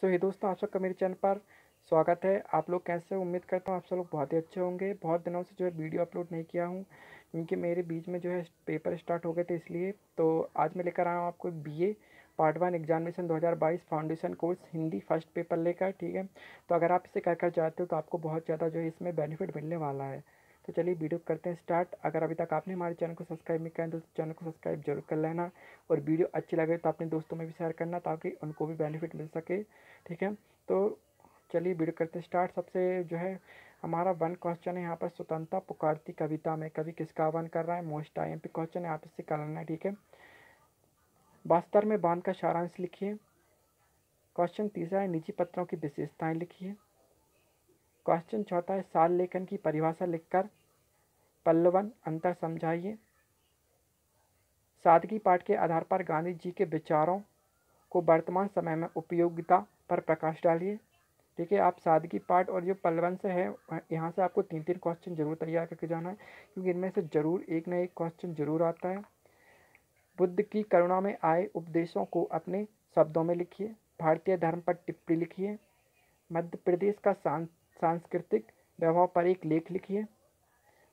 सो ये दोस्तों आप सबका मेरे चैनल पर स्वागत है आप लोग कैसे उम्मीद करता हूँ आप सब लोग बहुत ही अच्छे होंगे बहुत दिनों से जो है वीडियो अपलोड नहीं किया हूँ क्योंकि मेरे बीच में जो है पेपर स्टार्ट हो गए थे इसलिए तो आज मैं लेकर आया हूँ आपको BA part one examination 2022 foundation course Hindi first paper लेकर ठीक है तो अगर आप इसे कर कर चाहते हो तो आपको बहुत ज़्यादा जो है इसमें बेनिफिट मिलने वाला है तो चलिए वीडियो करते हैं स्टार्ट अगर अभी तक आपने हमारे चैनल को सब्सक्राइब नहीं करें तो चैनल को सब्सक्राइब जरूर कर लेना और वीडियो अच्छी लगे तो अपने दोस्तों में भी शेयर करना ताकि उनको भी बेनिफिट मिल सके ठीक है तो चलिए वीडियो करते स्टार्ट सबसे जो है हमारा वन क्वेश्चन है यहाँ पर स्वतंत्रता पुकारती कविता में कभी किसका आह्वान कर रहा है most I M P question है आप इससे कर लेना ठीक है बास्तर में बांध का सारांश लिखिए क्वेश्चन तीसरा है निजी पत्रों की विशेषताएं लिखिए क्वेश्चन चौथा है साल लेखन की परिभाषा लिखकर पल्लवन अंतर समझाइए सादगी पाठ के आधार पर गांधी जी के विचारों को वर्तमान समय में उपयोगिता पर प्रकाश डालिए ठीक है आप सादगी पाठ और जो पल्लवन से है यहाँ से आपको तीन तीन क्वेश्चन जरूर तैयार करके जाना है क्योंकि इनमें से ज़रूर एक ना एक क्वेश्चन जरूर आता है बुद्ध की करुणा में आए उपदेशों को अपने शब्दों में लिखिए भारतीय धर्म पर टिप्पणी लिखिए मध्य प्रदेश का सांस्कृतिक वैभव पर एक लेख लिखिए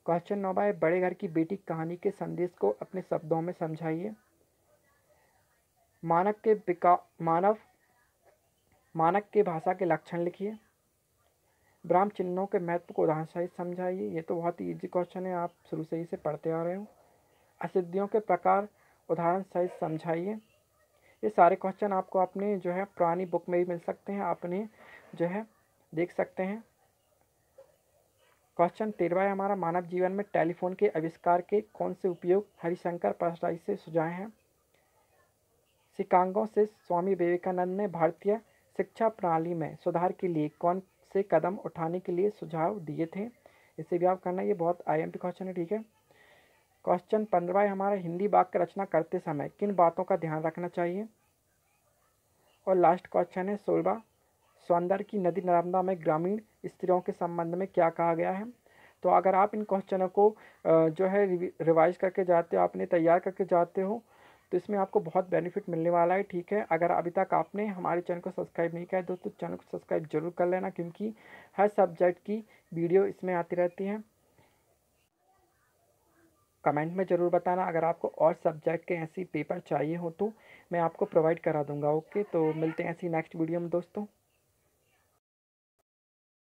क्वेश्चन नौबा है बड़े घर की बेटी कहानी के संदेश को अपने शब्दों में समझाइए मानव के विका मानव मानक के भाषा के लक्षण लिखिए ब्राह्म चिन्हों के महत्व को उदाहरण सहित समझाइए ये तो बहुत ही ईजी क्वेश्चन है आप शुरू से ही से पढ़ते आ रहे हो असिद्धियों के प्रकार उदाहरण सहित समझाइए ये सारे क्वेश्चन आपको अपने जो है पुरानी बुक में भी मिल सकते हैं आप इन्हें जो है देख सकते हैं क्वेश्चन है हमारा मानव जीवन में टेलीफोन के आविष्कार के कौन से उपयोग हरिशंकर पासराई से सुझाए हैं शिकांगों से स्वामी विवेकानंद ने भारतीय शिक्षा प्रणाली में सुधार के लिए कौन से कदम उठाने के लिए सुझाव दिए थे इसे भी आप करना ये बहुत आईएमपी क्वेश्चन है ठीक है क्वेश्चन पंद्रह है हमारा हिंदी वाक्य रचना करते समय किन बातों का ध्यान रखना चाहिए और लास्ट क्वेश्चन है सोलवा सौंदर्य की नदी नर्मदा में ग्रामीण स्त्रियों के संबंध में क्या कहा गया है तो अगर आप इन क्वेश्चनों को जो है रिवाइज करके जाते हो आपने तैयार करके जाते हो तो इसमें आपको बहुत बेनिफिट मिलने वाला है ठीक है अगर अभी तक आपने हमारे चैनल को सब्सक्राइब नहीं किया है दोस्तों चैनल को सब्सक्राइब जरूर कर लेना क्योंकि हर सब्जेक्ट की वीडियो इसमें आती रहती है कमेंट में ज़रूर बताना अगर आपको और सब्जेक्ट के ऐसी पेपर चाहिए हो तो मैं आपको प्रोवाइड करा दूंगा ओके तो मिलते हैं ऐसी नेक्स्ट वीडियो में दोस्तों